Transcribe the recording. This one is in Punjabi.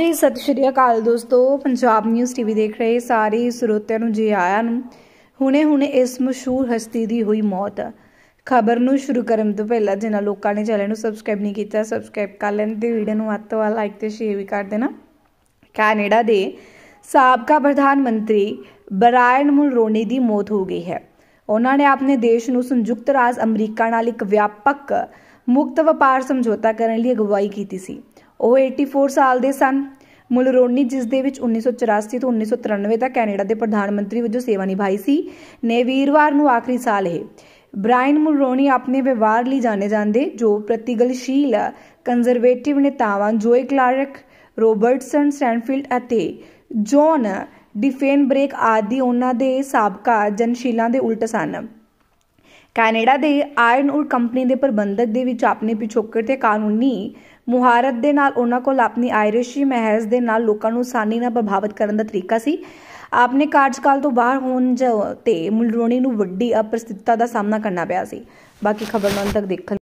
ਜੀ ਸਤਿ ਸ਼੍ਰੀ ਅਕਾਲ ਦੋਸਤੋ ਪੰਜਾਬ ਨਿਊਜ਼ ਟੀਵੀ ਦੇਖ ਰਹੇ ਸਾਰੇ ਸਰੋਤਿਆਂ ਨੂੰ ਜੀ ਆਇਆਂ ਨੂੰ ਹੁਣੇ ਹੁਣੇ ਇਸ ਮਸ਼ਹੂਰ ਹਸਤੀ ਦੀ ਹੋਈ ਮੌਤ ਖਬਰ ਨੂੰ ਸ਼ੁਰੂ ਕਰਨ ਤੋਂ ਪਹਿਲਾਂ ਜਿਨ੍ਹਾਂ ਲੋਕਾਂ ਨੇ ਚੈਨਲ ਨੂੰ ਸਬਸਕ੍ਰਾਈਬ ਨਹੀਂ ਕੀਤਾ ਸਬਸਕ੍ਰਾਈਬ ਕਰ ਲੈਣ ਤੇ ਵੀਡੀਓ ਨੂੰ ਵੱਧ ਤੋਂ ਵੱਧ ਲਾਈਕ ਤੇ ਸ਼ੇਅਰ ਵੀ ਕਰ ਦੇਣਾ ਕੈਨੇਡਾ ਦੇ ਸਾਬਕਾ ਪ੍ਰਧਾਨ ਮੰਤਰੀ ਬਰਾਇਨ ਮੁਲਰੋਨੀ ਦੀ ਮੌਤ ਹੋ ਗਈ ਹੈ ਉਹਨਾਂ ਨੇ ਆਪਣੇ ਦੇਸ਼ ਨੂੰ ਸੰਯੁਕਤ ਰਾਜ ਅਮਰੀਕਾ ਨਾਲ ਇੱਕ ਵਿਆਪਕ ਮੁਕਤ ਵਪਾਰ ਸਮਝੌਤਾ ਕਰਨ ਲਈ ਅਗਵਾਈ ਕੀਤੀ ਸੀ ਉਹ 84 ਸਾਲ ਦੇ ਸਨ ਮੁਲਰੋਨੀ ਜਿਸ ਦੇ ਵਿੱਚ 1984 ਤੋਂ 1993 ਤੱਕ ਕੈਨੇਡਾ ਦੇ ਪ੍ਰਧਾਨ ਮੰਤਰੀ ਵਜੋਂ ਸੇਵਾ ਨਿਭਾਈ ਸੀ ਨੇ ਵੀਰਵਾਰ ਨੂੰ ਆਖਰੀ ਸਾਲ ਇਹ ਬ੍ਰਾਇਨ ਮੁਲਰੋਨੀ ਆਪਣੇ ਵਿਵਹਾਰ ਲਈ ਜਾਣੇ ਜਾਂਦੇ ਜੋ ਪ੍ਰਤੀਗਲਸ਼ੀਲ ਕੰਜ਼ਰਵੇਟਿਵ ਨੇਤਾਵਾਂ ਜੋਏ ਕਲਾਰਕ ਰੋਬਰਟਸਨ ਸਟੈਨਫੀਲਡ ਅਤੇ ਜੌਨ ਬ੍ਰੇਕ ਆਦਿ ਉਹਨਾਂ ਦੇ ਸਾਬਕਾ ਜਨਸ਼ੀਲਾਂ ਦੇ ਉਲਟ ਸਨ ਕੈਨੇਡਾ ਦੇ ਆਇਰਨ ਔਰ ਕੰਪਨੀ ਦੇ ਪ੍ਰਬੰਧਕ ਦੇ ਵਿੱਚ ਆਪਣੇ ਪਿਛੋਕੜ ਤੇ ਕਾਨੂੰਨੀ ਮੁਹਾਰਤ ਦੇ ਨਾਲ ਉਹਨਾਂ ਕੋਲ ਆਪਣੀ ਆਇਰਿਸ਼ੀ ਮਹਿਜ਼ ਦੇ ਨਾਲ ਲੋਕਾਂ ਨੂੰ ਆਸਾਨੀ ਨਾਲ ਪ੍ਰਭਾਵਿਤ ਕਰਨ ਦਾ ਤਰੀਕਾ ਸੀ ਆਪਣੇ ਕਾਰਜਕਾਲ ਤੋਂ ਬਾਹਰ ਹੋਣ ਤੇ ਮੁਲਰੋਨੀ ਨੂੰ ਵੱਡੀ ਅਪਰਿਸਤਿਤਤਾ ਦਾ ਸਾਹਮਣਾ ਕਰਨਾ ਪਿਆ ਸੀ ਬਾਕੀ ਖਬਰਾਂ ਤੱਕ ਦੇਖਣ